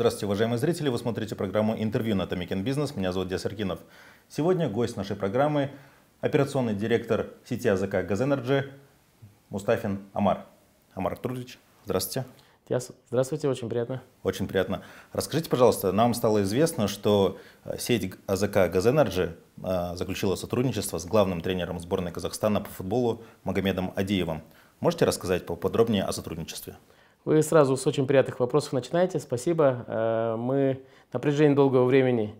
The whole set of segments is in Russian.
Здравствуйте, уважаемые зрители. Вы смотрите программу «Интервью на Томикен Бизнес». Меня зовут Диас Аркинов. Сегодня гость нашей программы – операционный директор сети АЗК «Газэнерджи» Мустафин Амар. Амар Трудович, здравствуйте. Диас, здравствуйте, очень приятно. Очень приятно. Расскажите, пожалуйста, нам стало известно, что э, сеть АЗК «Газэнерджи» э, заключила сотрудничество с главным тренером сборной Казахстана по футболу Магомедом Адиевым. Можете рассказать поподробнее о сотрудничестве? Вы сразу с очень приятных вопросов начинаете. Спасибо. Э, мы на протяжении долгого времени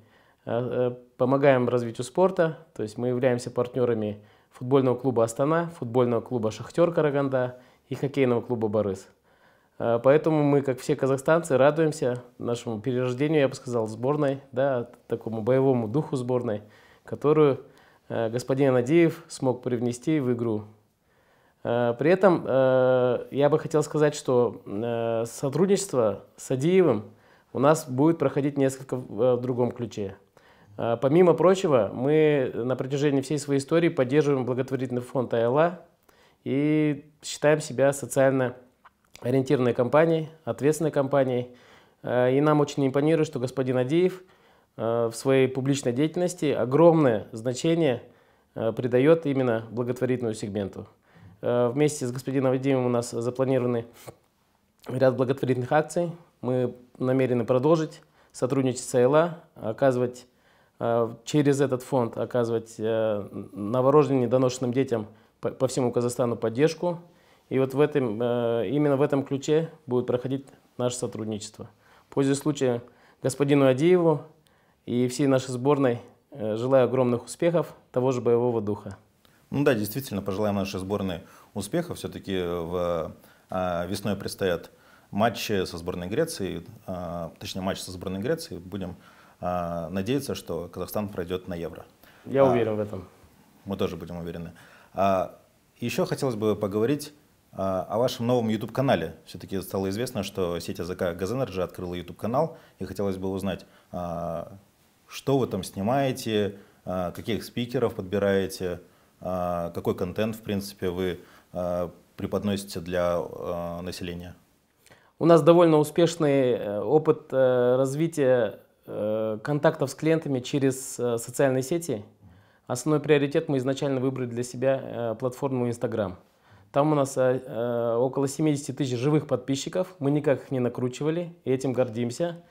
э, э, помогаем развитию спорта. То есть мы являемся партнерами футбольного клуба «Астана», футбольного клуба «Шахтер Караганда» и хоккейного клуба «Борис». Поэтому мы, как все казахстанцы, радуемся нашему перерождению, я бы сказал, сборной, да, такому боевому духу сборной, которую господин Надеев смог привнести в игру Э, при этом э, я бы хотел сказать, что э, сотрудничество с Адиевым у нас будет проходить несколько в другом ключе. Помимо прочего, мы на протяжении всей своей истории поддерживаем благотворительный фонд Айла и считаем себя социально ориентированной компанией, ответственной компанией. И нам очень импонирует, что господин Адиев в своей публичной деятельности огромное значение придает именно благотворительному сегменту. Э, вместе с господином Вадимом у нас запланированы ряд благотворительных акций. Мы намерены продолжить сотрудничать с АИЛА, оказывать э, через этот фонд оказывать э, новорожденным недоношенным детям по всему Казахстану поддержку. И вот в этом, именно в этом ключе будет проходить наше сотрудничество. Пользуясь случаем, господину Адиеву и всей нашей сборной желаю огромных успехов, того же боевого духа. Ну да, действительно, пожелаем нашей сборной успехов. Все-таки э, в, э, весной предстоят матчи со сборной Греции, э, точнее матч со сборной Греции. Будем надеяться, что Казахстан пройдет на Евро. Я уверен в этом. Мы тоже будем уверены. А, Еще хотелось бы поговорить о вашем новом YouTube-канале. Все-таки стало известно, что сеть АЗК «Газэнерджи» открыла YouTube-канал, и хотелось бы узнать, что вы там снимаете, каких спикеров подбираете, какой контент, в принципе, вы Э, преподносите для э, населения? У нас довольно успешный э, опыт развития контактов с клиентами через социальные сети. Основной приоритет мы изначально выбрали для себя платформу Instagram. Там у нас около 70 тысяч живых подписчиков, мы никак их не накручивали, и этим гордимся.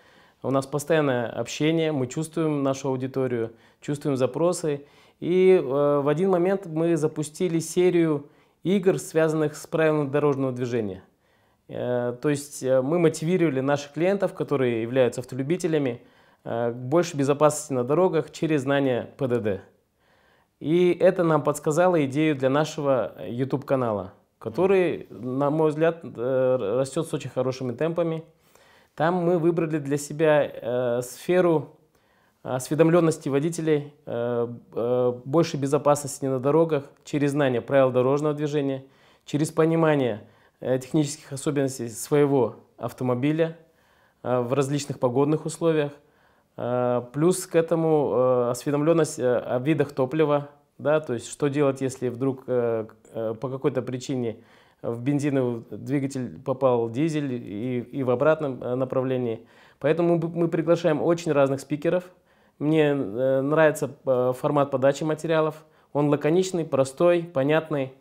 У нас постоянное общение, мы чувствуем нашу аудиторию, чувствуем запросы. И в один момент мы запустили серию игр, связанных с правилами дорожного движения. Э, то есть э, мы мотивировали наших клиентов, которые являются автолюбителями, э, к большей безопасности на дорогах через знание ПДД. И это нам подсказало идею для нашего YouTube-канала, который, на мой взгляд, растет с очень хорошими темпами. Там мы выбрали для себя сферу осведомленности водителей, э, э, больше безопасности на дорогах через знание правил дорожного движения, через понимание э, технических особенностей своего автомобиля в различных погодных условиях. Плюс к этому осведомленность о видах топлива, да, то есть что делать, если вдруг по какой-то причине в бензиновый двигатель попал дизель и, и в обратном направлении. Поэтому мы приглашаем очень разных спикеров – мне э, нравится э, формат подачи материалов. Он лаконичный, простой, понятный.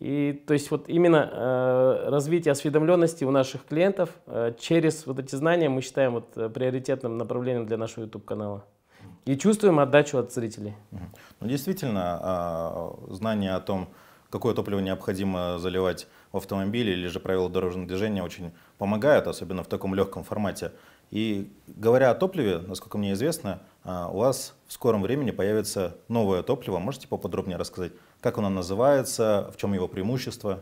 И то есть вот именно э, развитие осведомленности у наших клиентов э, через вот эти знания мы считаем вот э, приоритетным направлением для нашего YouTube канала. И чувствуем отдачу от зрителей. Ну, действительно, э, знание о том, какое топливо необходимо заливать в автомобиле или же правила дорожного движения очень помогают, особенно в таком легком формате. И говоря о топливе, насколько мне известно, а, у вас в скором времени появится новое топливо. Можете поподробнее рассказать, как оно называется, в чем его преимущество?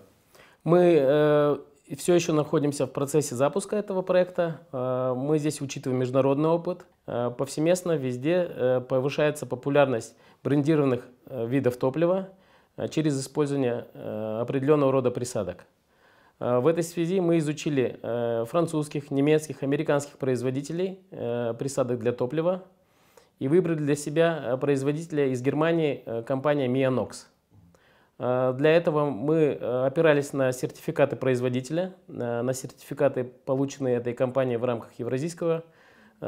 Мы э, все еще находимся в процессе запуска этого проекта. Э, мы здесь учитываем международный опыт. Э, повсеместно везде э, повышается популярность брендированных э, видов топлива э, через использование э, определенного рода присадок. Э, в этой связи мы изучили э, французских, немецких, американских производителей э, присадок для топлива, и выбрали для себя э, производителя из Германии, э, компания Mianox. Э, для этого мы опирались на сертификаты производителя, на сертификаты, полученные этой компанией в рамках Евразийского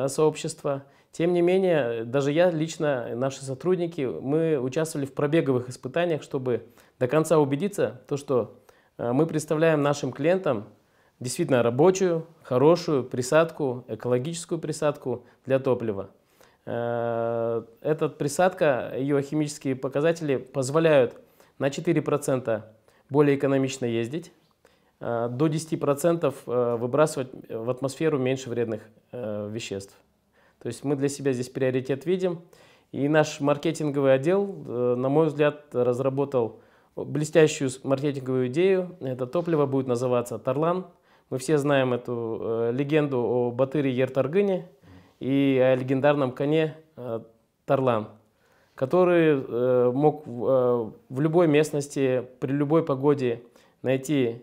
сообщества. Тем не менее, даже я лично, наши сотрудники, мы участвовали в пробеговых испытаниях, чтобы до конца убедиться, то, что мы представляем нашим клиентам действительно рабочую, хорошую присадку, экологическую присадку для топлива. Э, Эта присадка, ее химические показатели позволяют на 4% более экономично ездить, э, до 10% э, выбрасывать в атмосферу меньше вредных веществ. То есть мы для себя здесь приоритет видим. И наш маркетинговый отдел, на мой взгляд, разработал блестящую маркетинговую идею. Это топливо будет называться «Тарлан». Мы все знаем эту легенду о Батыре Ертаргыне – и о легендарном коне э, Тарлан, который э, мог э, в любой местности, при любой погоде найти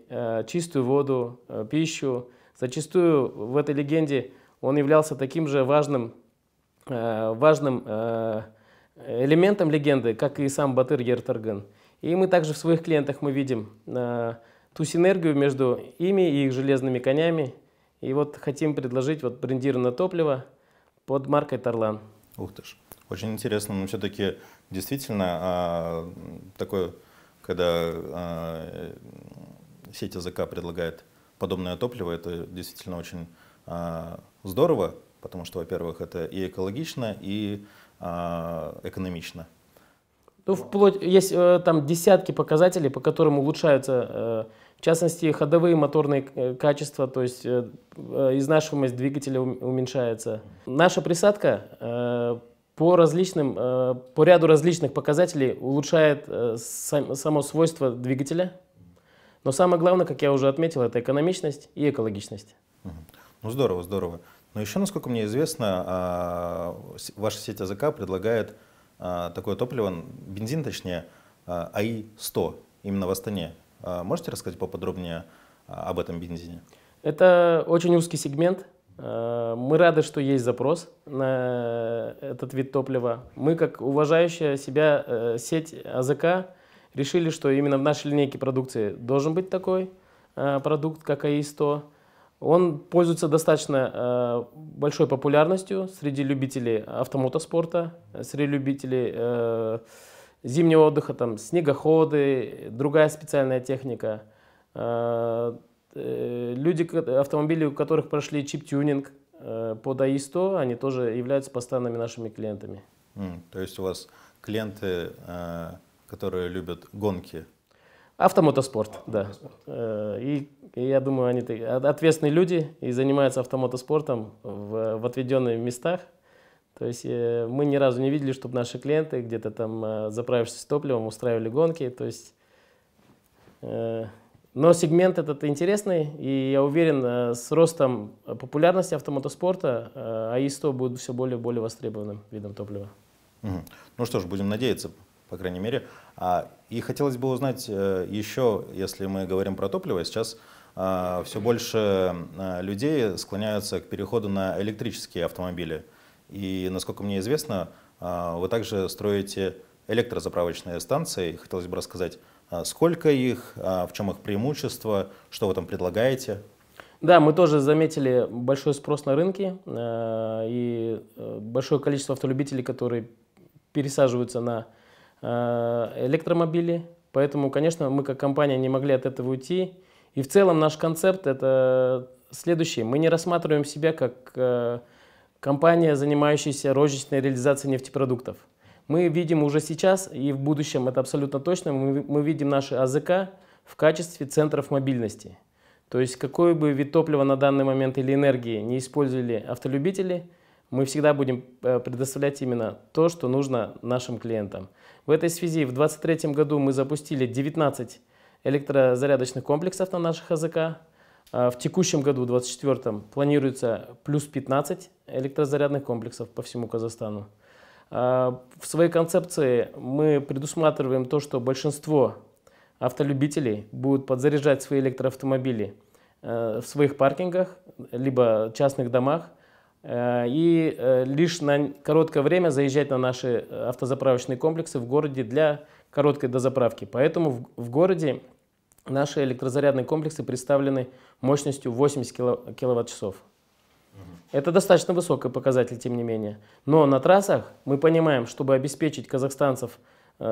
чистую воду, пищу. Зачастую в этой легенде он являлся таким же важным, важным элементом легенды, как и сам Батыр Гертарган. И мы также в своих клиентах мы видим ту синергию между ими и их железными конями. И вот хотим предложить вот брендированное топливо – под маркой Тарлан. Ух ты ж. Очень интересно, но все-таки действительно а, такое, когда а, сеть АЗК предлагает подобное топливо, это действительно очень а, здорово, потому что, во-первых, это и экологично, и а, экономично. Ну, вплоть, есть э, там десятки показателей, по которым улучшаются, э, в частности, ходовые моторные э, качества, то есть изнашиваемость двигателя уменьшается. Наша присадка по различным, по ряду различных показателей улучшает само свойство двигателя, но самое главное, как я уже отметил, это экономичность и экологичность. Ну здорово, здорово. Но еще, насколько мне известно, а, ваша сеть АЗК предлагает а, такое топливо, бензин точнее, а, АИ-100, именно в Астане. А, можете рассказать поподробнее об этом бензине? Это очень узкий сегмент. Мы рады, что есть запрос на этот вид топлива. Мы, как уважающая себя э, сеть АЗК, решили, что именно в нашей линейке продукции должен быть такой продукт, как АИ-100. Он пользуется достаточно э, большой популярностью среди любителей автомотоспорта, среди любителей э, зимнего отдыха, там снегоходы, другая специальная техника. Э, люди, автомобили, у которых прошли чип-тюнинг по под АИ-100, они тоже являются постоянными нашими клиентами. Mm, то есть у вас клиенты, которые любят гонки, Автомотоспорт, да. Э, и, и я думаю, они ответственные люди и занимаются автомотоспортом в, в отведенных местах. То есть э, мы ни разу не видели, чтобы наши клиенты где-то там, э, заправившись топливом, устраивали гонки. То есть, но сегмент этот интересный, и я уверен, с ростом популярности автомотоспорта АИ-100 будет все более и более востребованным видом топлива. Ну что ж, будем надеяться по крайней мере. А, и хотелось бы узнать э, еще, если мы говорим про топливо, сейчас а, все больше а, людей склоняются к переходу на электрические автомобили. И, насколько мне известно, вы также строите электрозаправочные станции. Хотелось бы рассказать, сколько их, в чем их преимущество, что вы там предлагаете? Да, мы тоже заметили большой спрос на рынке э, и э, большое количество автолюбителей, которые пересаживаются на Э, электромобили. Поэтому, конечно, мы как компания не могли от этого уйти. И в целом наш концепт это следующий. Мы не рассматриваем себя как э, компания, занимающаяся розничной реализацией нефтепродуктов. Мы видим уже сейчас и в будущем, это абсолютно точно, мы, мы видим наши АЗК в качестве центров мобильности. То есть какой бы вид топлива на данный момент или энергии не использовали автолюбители, мы всегда будем э, предоставлять именно то, что нужно нашим клиентам. В этой связи в 2023 году мы запустили 19 электрозарядочных комплексов на наших АЗК. А, в текущем году, в 2024, планируется плюс 15 электрозарядных комплексов по всему Казахстану. А, в своей концепции мы предусматриваем то, что большинство автолюбителей будут подзаряжать свои электроавтомобили э, в своих паркингах, либо частных домах – Э, и э, лишь на короткое время заезжать на наши э, автозаправочные комплексы в городе для короткой дозаправки. Поэтому в городе наши электрозарядные комплексы представлены мощностью 80 киловатт-часов. Это достаточно высокий показатель, тем не менее. Но на трассах мы понимаем, чтобы обеспечить казахстанцев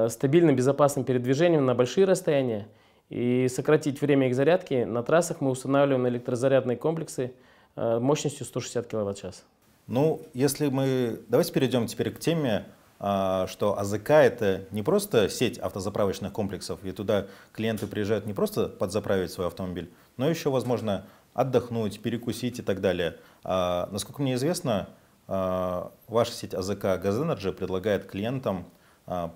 стабильным, безопасным передвижением на большие расстояния и сократить время их зарядки, на трассах мы устанавливаем электрозарядные комплексы – Э, мощностью 160 кВт-час. Ну, если мы... Давайте перейдем теперь к теме, а, что АЗК — это не просто сеть автозаправочных комплексов, и туда клиенты приезжают не просто подзаправить свой автомобиль, но еще, возможно, отдохнуть, перекусить и так далее. А, насколько мне известно, а, ваша сеть АЗК «Газэнерджи» предлагает клиентам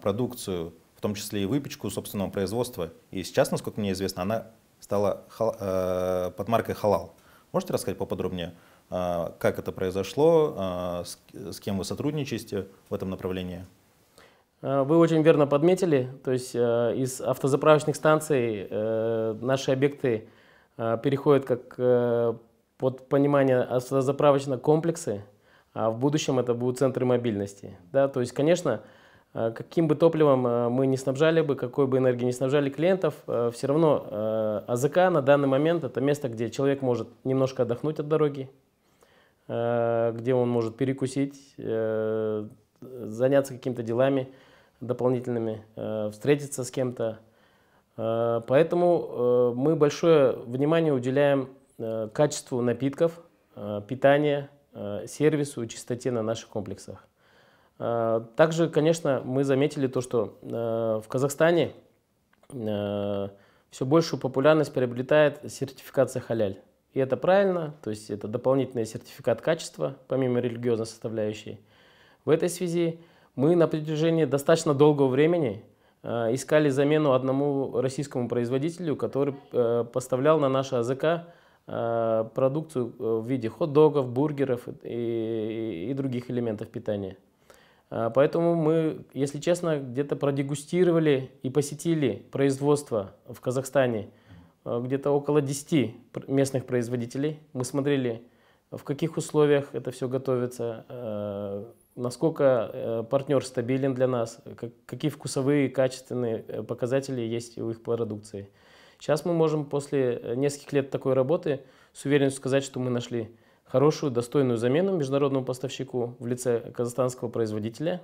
продукцию, в том числе и выпечку собственного производства. И сейчас, насколько мне известно, она стала э, под маркой «Халал». Можете рассказать поподробнее, а, как это произошло, а, с кем вы сотрудничаете в этом направлении? Э, вы очень верно подметили, то есть э, из автозаправочных станций э, наши объекты переходят как под понимание автозаправочного комплексы, а в будущем это будут центры мобильности. Да? То есть, конечно, а каким бы топливом а, мы не снабжали бы, какой бы энергией не снабжали клиентов, а, все равно АЗК на данный момент это место, где человек может немножко отдохнуть от дороги, где он может перекусить, э, заняться какими-то делами дополнительными, э, встретиться с кем-то. Поэтому э, мы большое внимание уделяем качеству напитков, питания, сервису и чистоте на наших комплексах. Э, также, конечно, мы заметили то, что э, в Казахстане э, все большую популярность приобретает сертификация халяль. И это правильно, то есть это дополнительный сертификат качества, помимо религиозной составляющей. В этой связи мы на протяжении достаточно долгого времени искали замену одному российскому производителю, который поставлял на наш АЗК продукцию в виде хот-догов, бургеров и, и других элементов питания. А, поэтому мы, если честно, где-то продегустировали и посетили производство в Казахстане а, где-то около 10 местных производителей. Мы смотрели, в каких условиях это все готовится, а, насколько э, партнер стабилен для нас, какие вкусовые и качественные э, показатели есть у их продукции. Сейчас мы можем после э, нескольких лет такой работы с уверенностью сказать, что мы нашли хорошую, достойную замену международному поставщику в лице казахстанского производителя,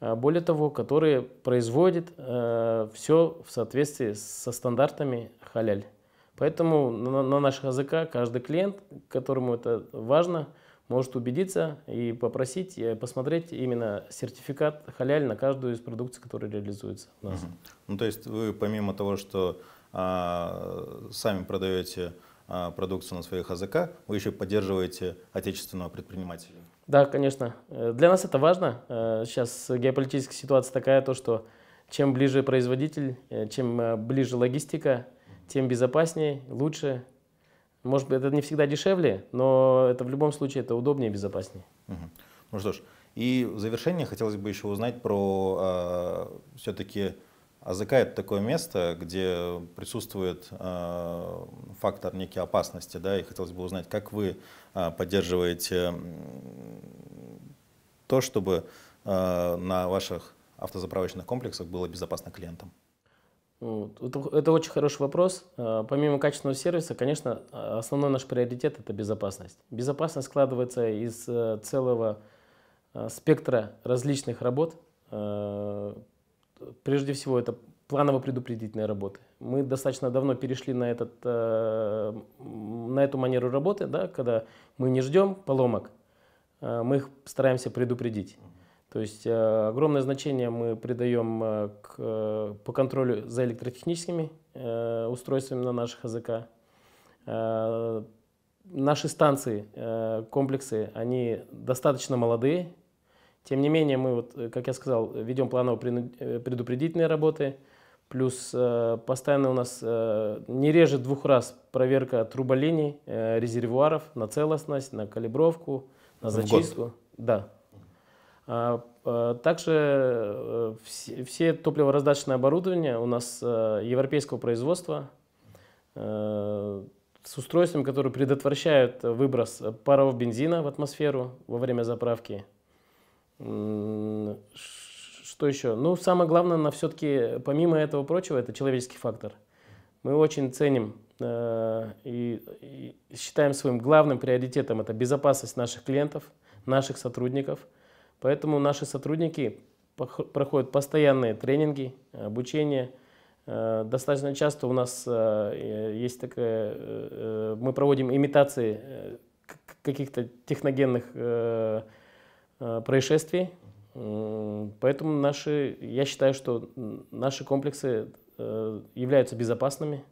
а, более того, который производит э, все в соответствии со стандартами халяль. Поэтому на, на наших языках каждый клиент, которому это важно, может убедиться и попросить и э, посмотреть именно сертификат халяль на каждую из продукций, которая реализуется у нас. Угу. Ну, то есть вы помимо того, что а, сами продаете а, продукцию на своих АЗК, вы еще поддерживаете отечественного предпринимателя. Да, конечно. Э, для нас это важно. Э, сейчас геополитическая ситуация такая, то, что чем ближе производитель, э, чем ближе логистика, тем безопаснее, лучше. Может быть, это не всегда дешевле, но это в любом случае это удобнее и безопаснее. Угу. Ну что ж, и в завершение хотелось бы еще узнать про э, а, все-таки АЗК а – это такое место, где присутствует э, фактор некой опасности, да, и хотелось бы узнать, как вы э, поддерживаете то, чтобы э, на ваших автозаправочных комплексах было безопасно клиентам? Это, это очень хороший вопрос. Э, помимо качественного сервиса, конечно, э, основной наш приоритет – это безопасность. Безопасность складывается из э, целого спектра различных работ, прежде всего, это планово-предупредительные работы. Мы достаточно давно перешли на, этот, э, на эту манеру работы, да, когда мы не ждем поломок, э, мы их стараемся предупредить. То есть э, огромное значение мы придаем к, по контролю за электротехническими устройствами на наших АЗК. наши станции, комплексы, они достаточно молодые, тем не менее, мы, вот, э, как я сказал, ведем планово э, предупредительные работы, плюс э, постоянно у нас э, не реже двух раз проверка труболиний, э, резервуаров на целостность, на калибровку, на зачистку. Да. А, а, также э, все, все топливораздачное оборудование у нас э, европейского производства э, с устройствами, которые предотвращают выброс паров бензина в атмосферу во время заправки. Что еще? Ну, самое главное, на все-таки, помимо этого прочего, это человеческий фактор. Мы очень ценим э, и, и считаем своим главным приоритетом это безопасность наших клиентов, наших сотрудников. Поэтому наши сотрудники проходят постоянные тренинги, обучение. Э, достаточно часто у нас э, есть такая, э, э мы проводим имитации э, каких-то техногенных э, Э, происшествий. Поэтому наши, я считаю, что наши комплексы э, являются безопасными,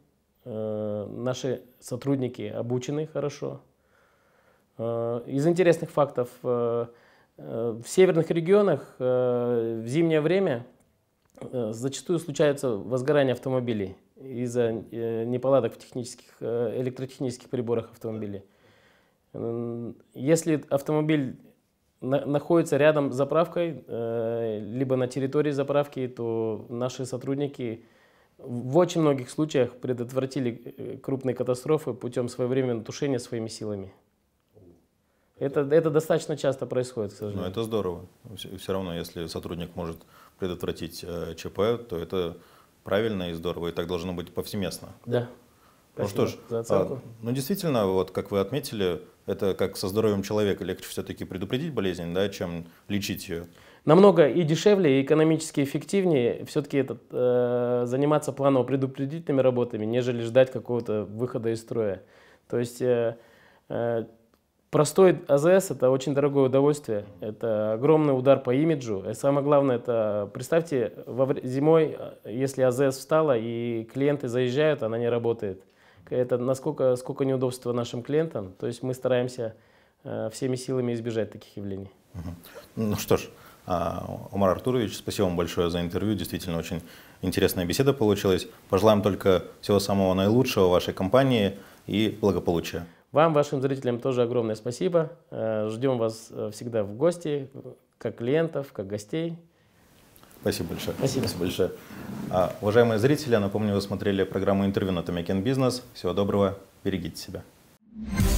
э, наши сотрудники обучены хорошо. Из интересных фактов, в северных регионах в зимнее время зачастую случается возгорание автомобилей из-за неполадок в технических, электротехнических приборах автомобилей. Если автомобиль на, находится рядом с заправкой, э, либо на территории заправки, то наши сотрудники в очень многих случаях предотвратили э, крупные катастрофы путем своевременного тушения своими силами. Это, это достаточно часто происходит, к ну, сожалению. Но это здорово. Все равно, если сотрудник может предотвратить э, ЧП, то это правильно и здорово, и так должно быть повсеместно. Да. Ну Спасибо что ж, а, ну действительно, вот как вы отметили, это как со здоровьем человека, легче все-таки предупредить болезнь, да, чем лечить ее. Намного и дешевле, и экономически эффективнее все-таки этот, э, заниматься планово-предупредительными работами, нежели ждать какого-то выхода из строя. То есть э, э, простой АЗС – это очень дорогое удовольствие, это огромный удар по имиджу. И самое главное – это, представьте, во, зимой, э, если АЗС встала и клиенты заезжают, она не работает это насколько сколько неудобства нашим клиентам. То есть мы стараемся э, всеми силами избежать таких явлений. Ну что ж, а, Умар Артурович, спасибо вам большое за интервью. Действительно, очень интересная беседа получилась. Пожелаем только всего самого наилучшего вашей компании и благополучия. Вам, вашим зрителям тоже огромное спасибо. Э, ждем вас э, всегда в гости, как клиентов, как гостей. Спасибо большое. Спасибо. Спасибо большое. А, уважаемые зрители, напомню, вы смотрели программу интервью на Томякин Бизнес. Всего доброго, берегите себя.